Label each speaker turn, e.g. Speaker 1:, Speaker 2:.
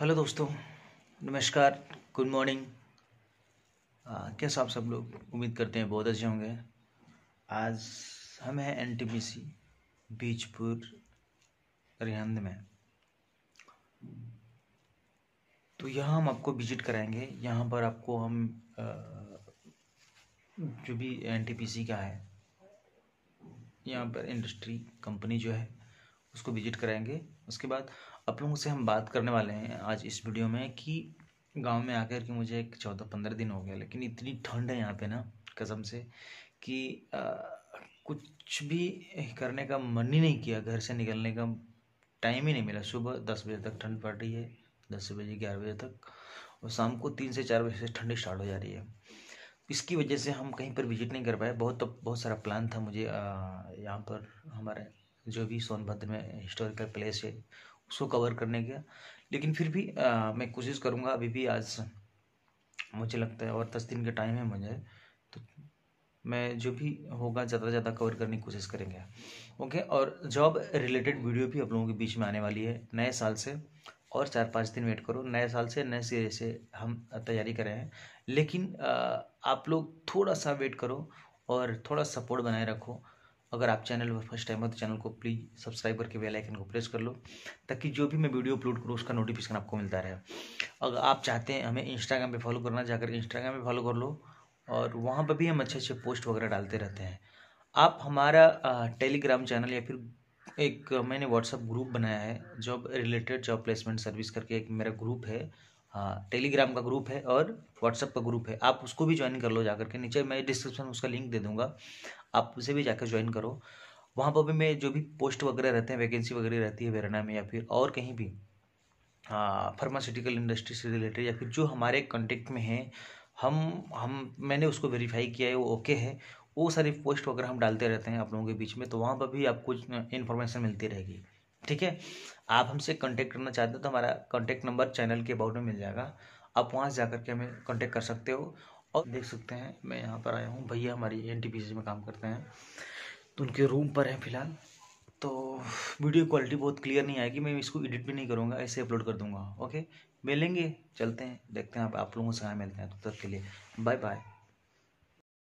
Speaker 1: hello दोस्तों नमस्कार good morning कैसे आप सब लोग उम्मीद करते हैं बहुत अच्छे होंगे आज हम हैं N T P C Bijpur Rihand में तो यहाँ हम आपको विजिट कराएंगे यहाँ पर आपको हम जो भी एन टी पी सी का है यहाँ पर इंडस्ट्री कंपनी जो है उसको विजिट कराएंगे उसके बाद आप लोगों से हम बात करने वाले हैं आज इस वीडियो में कि गांव में आकर के मुझे एक चौदह पंद्रह दिन हो गया लेकिन इतनी ठंड है यहाँ पे ना कसम से कि आ, कुछ भी करने का मन ही नहीं किया घर से निकलने का टाइम ही नहीं मिला सुबह दस बजे तक ठंड पड़ रही है दस बजे ग्यारह बजे तक और शाम को तीन से चार बजे से ठंड स्टार्ट हो जा रही है इसकी वजह से हम कहीं पर विजिट नहीं कर पाए बहुत तो बहुत सारा प्लान था मुझे यहाँ पर हमारे जो भी सोनभद्र में हिस्टोरिकल प्लेस है उसको कवर करने का लेकिन फिर भी आ, मैं कोशिश करूँगा अभी भी आज मुझे लगता है और दस दिन का टाइम है मुझे तो मैं जो भी होगा ज़्यादा से ज़्यादा कवर करने की कोशिश करेंगे ओके और जॉब रिलेटेड वीडियो भी आप लोगों के बीच में आने वाली है नए साल से और चार पाँच दिन वेट करो नए साल से नए सिरे से हम तैयारी कर रहे हैं लेकिन आप लोग थोड़ा सा वेट करो और थोड़ा सपोर्ट बनाए रखो अगर आप चैनल पर फर्स्ट टाइम हो तो चैनल को प्लीज़ सब्सक्राइब करके बेल आइकन को प्रेस कर लो ताकि जो भी मैं वीडियो अपलोड करूँ उसका नोटिफिकेशन आपको मिलता रहे अगर आप चाहते हैं हमें इंस्टाग्राम पे फॉलो करना जाकर इंस्टाग्राम पे फॉलो कर लो और वहाँ पर भी हम अच्छे अच्छे पोस्ट वगैरह डालते रहते हैं आप हमारा टेलीग्राम चैनल या फिर एक मैंने व्हाट्सअप ग्रुप बनाया है job related job placement service करके एक मेरा ग्रुप है हाँ टेलीग्राम का ग्रुप है और व्हाट्सअप का ग्रुप है आप उसको भी ज्वाइन कर लो जाकर के नीचे मैं डिस्क्रिप्शन में उसका लिंक दे दूंगा आप उसे भी जाकर ज्वाइन करो वहाँ पर भी मैं जो भी पोस्ट वगैरह रहते हैं वैकेंसी वगैरह रहती है वेरना में या फिर और कहीं भी फार्मास्यूटिकल हाँ, इंडस्ट्री से रिलेटेड या फिर जो हमारे कॉन्टेक्ट में हैं हम हम मैंने उसको वेरीफाई किया है वो ओके है वो सारी पोस्ट वगैरह हम डालते रहते हैं आप लोगों के बीच में तो वहाँ पर भी आपको इन्फॉर्मेशन मिलती रहेगी ठीक है आप हमसे कॉन्टेक्ट करना चाहते हो तो हमारा कॉन्टेक्ट नंबर चैनल के अबाउट में मिल जाएगा आप वहाँ से जा के हमें कॉन्टेक्ट कर सकते हो और देख सकते हैं मैं यहाँ पर आया हूँ भैया हमारी एन में काम करते हैं तो उनके रूम पर हैं फिलहाल तो वीडियो क्वालिटी बहुत क्लियर नहीं आएगी मैं इसको एडिट भी नहीं करूँगा ऐसे अपलोड कर दूँगा ओके मिलेंगे चलते हैं देखते हैं आप, आप लोगों से कहाँ मिलते हैं तब तो तक के लिए बाय बाय